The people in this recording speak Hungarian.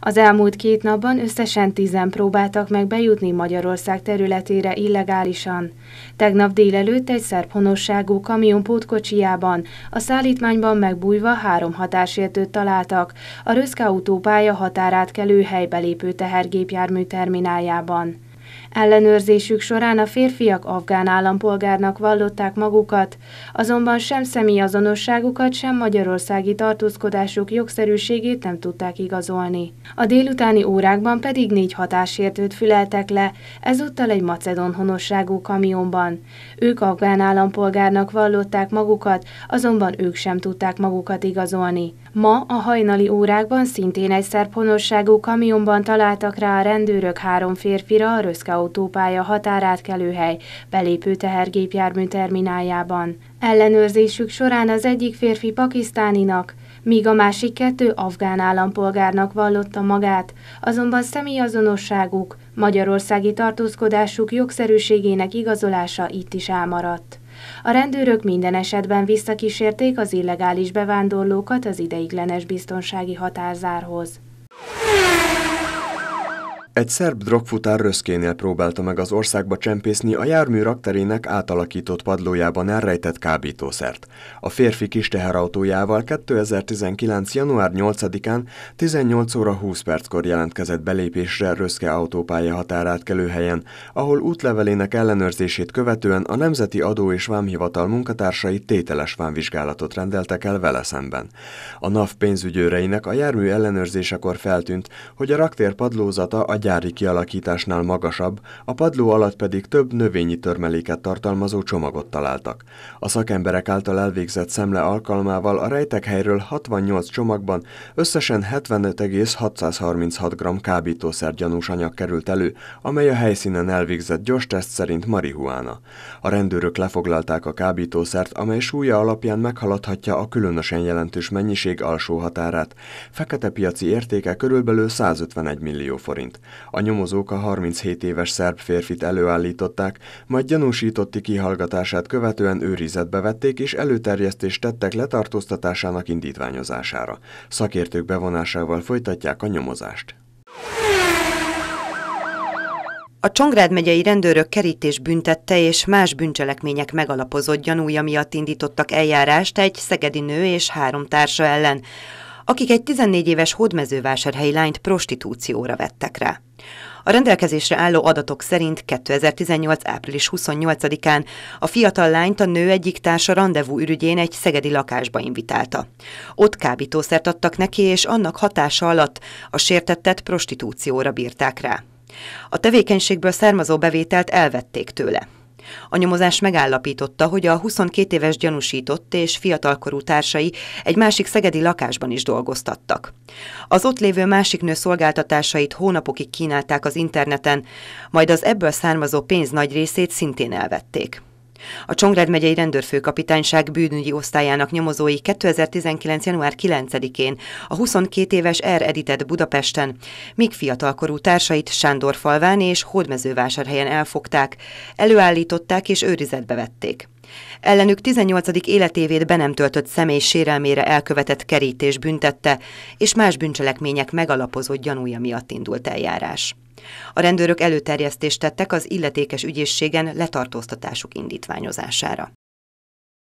Az elmúlt két napban összesen tizen próbáltak meg bejutni Magyarország területére illegálisan. Tegnap délelőtt egy szerb honosságú kamion pótkocsiában, a szállítmányban megbújva három hatásértőt találtak a Röszka autópálya kelő helybelépő tehergépjármű termináljában. Ellenőrzésük során a férfiak afgán állampolgárnak vallották magukat, azonban sem személyazonosságukat, sem magyarországi tartózkodásuk jogszerűségét nem tudták igazolni. A délutáni órákban pedig négy hatásértőt füleltek le, ezúttal egy macedon honosságú kamionban. Ők afgán állampolgárnak vallották magukat, azonban ők sem tudták magukat igazolni. Ma a hajnali órákban szintén egy szerb honosságú kamionban találtak rá a rendőrök három férfira a Röszke autópálya határátkelőhely belépő tehergépjármű termináljában. Ellenőrzésük során az egyik férfi pakisztáninak, míg a másik kettő afgán állampolgárnak vallotta magát, azonban személyazonosságuk, magyarországi tartózkodásuk jogszerűségének igazolása itt is elmaradt. A rendőrök minden esetben visszakísérték az illegális bevándorlókat az ideiglenes biztonsági határzárhoz. Egy szerb drogfutár röszkénél próbálta meg az országba csempészni a jármű rakterének átalakított padlójában elrejtett kábítószert. A férfi kis teherautójával 2019. január 8-án 18 óra 20 perckor jelentkezett belépésre röszke autópálya kelő helyen, ahol útlevelének ellenőrzését követően a Nemzeti Adó és Vámhivatal munkatársai tételes vámvizsgálatot rendeltek el vele szemben. A NAV pénzügyőreinek a jármű ellenőrzésekor feltűnt, hogy a raktér padlózata a gyári kialakításnál magasabb, a padló alatt pedig több növényi törmeléket tartalmazó csomagot találtak. A szakemberek által elvégzett szemle alkalmával a rejtek helyről 68 csomagban összesen 75,636 g kábítószer gyanús anyag került elő, amely a helyszínen elvégzett gyors teszt szerint marihuána. A rendőrök lefoglalták a kábítószert, amely súlya alapján meghaladhatja a különösen jelentős mennyiség alsó határát. Fekete piaci értéke körülbelül 151 millió forint. A nyomozók a 37 éves szerb férfit előállították, majd gyanúsítotti kihallgatását követően őrizetbe vették és előterjesztést tettek letartóztatásának indítványozására. Szakértők bevonásával folytatják a nyomozást. A Csongrád megyei rendőrök kerítés büntette és más bűncselekmények megalapozott gyanúja miatt indítottak eljárást egy szegedi nő és három társa ellen akik egy 14 éves hódmezővásárhelyi lányt prostitúcióra vettek rá. A rendelkezésre álló adatok szerint 2018. április 28-án a fiatal lányt a nő egyik társa rendezvú ürügyén egy szegedi lakásba invitálta. Ott kábítószert adtak neki, és annak hatása alatt a sértettet prostitúcióra bírták rá. A tevékenységből származó bevételt elvették tőle. A nyomozás megállapította, hogy a 22 éves gyanúsított és fiatalkorú társai egy másik szegedi lakásban is dolgoztattak. Az ott lévő másik nő szolgáltatásait hónapokig kínálták az interneten, majd az ebből származó pénz nagy részét szintén elvették. A Csongrád megyei rendőrfőkapitányság bűnügyi osztályának nyomozói 2019. január 9-én a 22 éves R. Editet Budapesten, míg fiatalkorú társait falván és Hódmezővásárhelyen elfogták, előállították és őrizetbe vették. Ellenük 18. életévét be nem töltött személy sérelmére elkövetett kerítés büntette, és más bűncselekmények megalapozott gyanúja miatt indult eljárás. A rendőrök előterjesztést tettek az illetékes ügyészségen letartóztatásuk indítványozására.